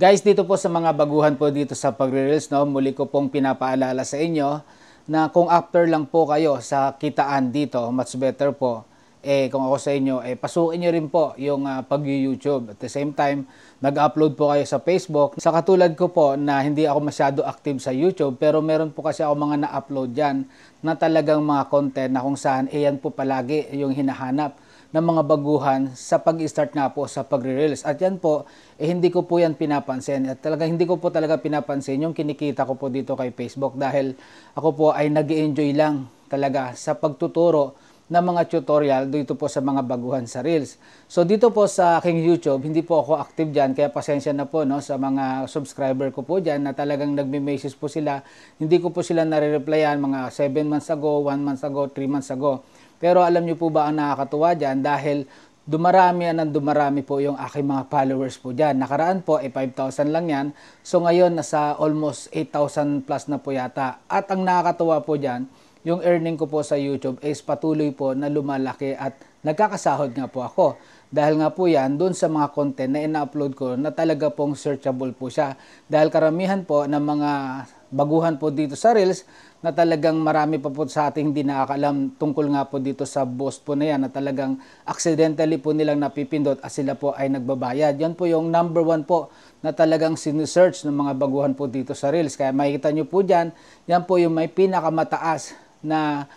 Guys, dito po sa mga baguhan po dito sa pagre-reels, no, muli ko pong pinapaalala sa inyo na kung after lang po kayo sa kitaan dito, much better po, eh kung ako sa inyo, eh pasukin nyo rin po yung uh, pag-YouTube. At the same time, nag-upload po kayo sa Facebook. Sa katulad ko po na hindi ako masyado active sa YouTube, pero meron po kasi ako mga na-upload dyan na talagang mga content na kung saan, eh yan po palagi yung hinahanap ng mga baguhan sa pag-start nga po sa pagre-release. At yan po, eh, hindi ko po yan pinapansin. At talaga hindi ko po talaga pinapansin yung kinikita ko po dito kay Facebook dahil ako po ay nag enjoy lang talaga sa pagtuturo na mga tutorial dito po sa mga baguhan sa Reels. So dito po sa aking YouTube, hindi po ako active dyan, kaya pasensya na po no, sa mga subscriber ko po dyan na talagang nagme-message po sila. Hindi ko po sila nare-replyan mga 7 months ago, 1 months ago, 3 months ago. Pero alam nyo po ba ang nakakatuwa dyan dahil dumarami ng dumarami po yung aking mga followers po dyan. Nakaraan po, eh, 5,000 lang yan. So ngayon, nasa almost 8,000 plus na po yata. At ang nakakatuwa po dyan, yung earning ko po sa YouTube is patuloy po na lumalaki at Nagkakasahod nga po ako. Dahil nga po yan, dun sa mga content na ina-upload ko na talaga pong searchable po siya. Dahil karamihan po ng mga baguhan po dito sa Reels na talagang marami pa po sa ating hindi nakakalam tungkol nga po dito sa boss po na yan na talagang accidentally po nilang napipindot at sila po ay nagbabayad. Yan po yung number one po na talagang sinesearch ng mga baguhan po dito sa Reels. Kaya makikita nyo po dyan, yan po yung may pinakamataas na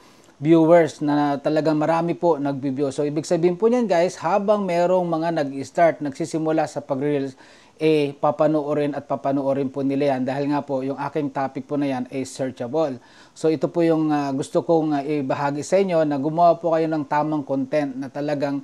viewers na talaga marami po nagbibyo. So, ibig sabihin po niyan guys, habang merong mga nag-start, nagsisimula sa pag-reels, eh, papanoorin at papanoorin po nila yan. Dahil nga po, yung aking topic po na yan ay searchable. So, ito po yung uh, gusto kong uh, ibahagi sa inyo na gumawa po kayo ng tamang content na talagang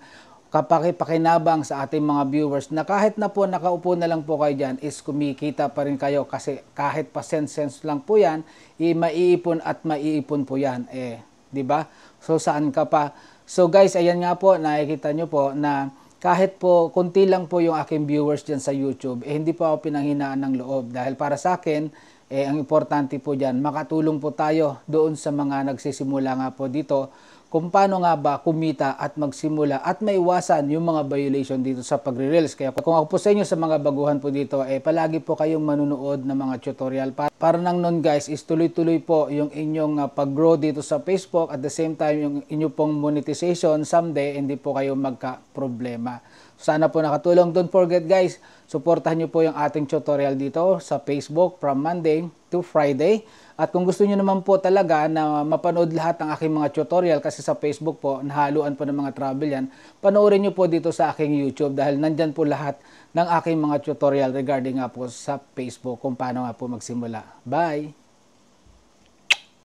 kapakipakinabang sa ating mga viewers na kahit na po nakaupo na lang po kayo dyan is kumikita pa rin kayo kasi kahit pa sense-sense lang po yan, eh, maiipon at maiipon po yan. Eh, 'di ba? So saan ka pa? So guys, ayan nga po, nakikita nyo po na kahit po konti lang po yung aking viewers diyan sa YouTube, eh hindi po ako pinanghinaan ng loob dahil para sa akin, eh ang importante po diyan, makatulong po tayo doon sa mga nagsisimula nga po dito kung paano nga ba kumita at magsimula at maiwasan yung mga violation dito sa pagre-reels. Kaya kung ako po sa inyo sa mga baguhan po dito, eh palagi po kayong manunood ng mga tutorial para para nang nun guys is tuloy-tuloy po yung inyong uh, pag-grow dito sa Facebook at the same time yung inyo pong monetization someday hindi po kayo magka-problema. Sana po nakatulong. Don't forget guys, suportahan nyo po yung ating tutorial dito sa Facebook from Monday to Friday. At kung gusto nyo naman po talaga na mapanood lahat ng aking mga tutorial kasi sa Facebook po, nahaluan po ng mga travel yan, panoorin nyo po dito sa aking YouTube dahil nandyan po lahat ng aking mga tutorial regarding nga po sa Facebook kung paano nga po magsimula Bye!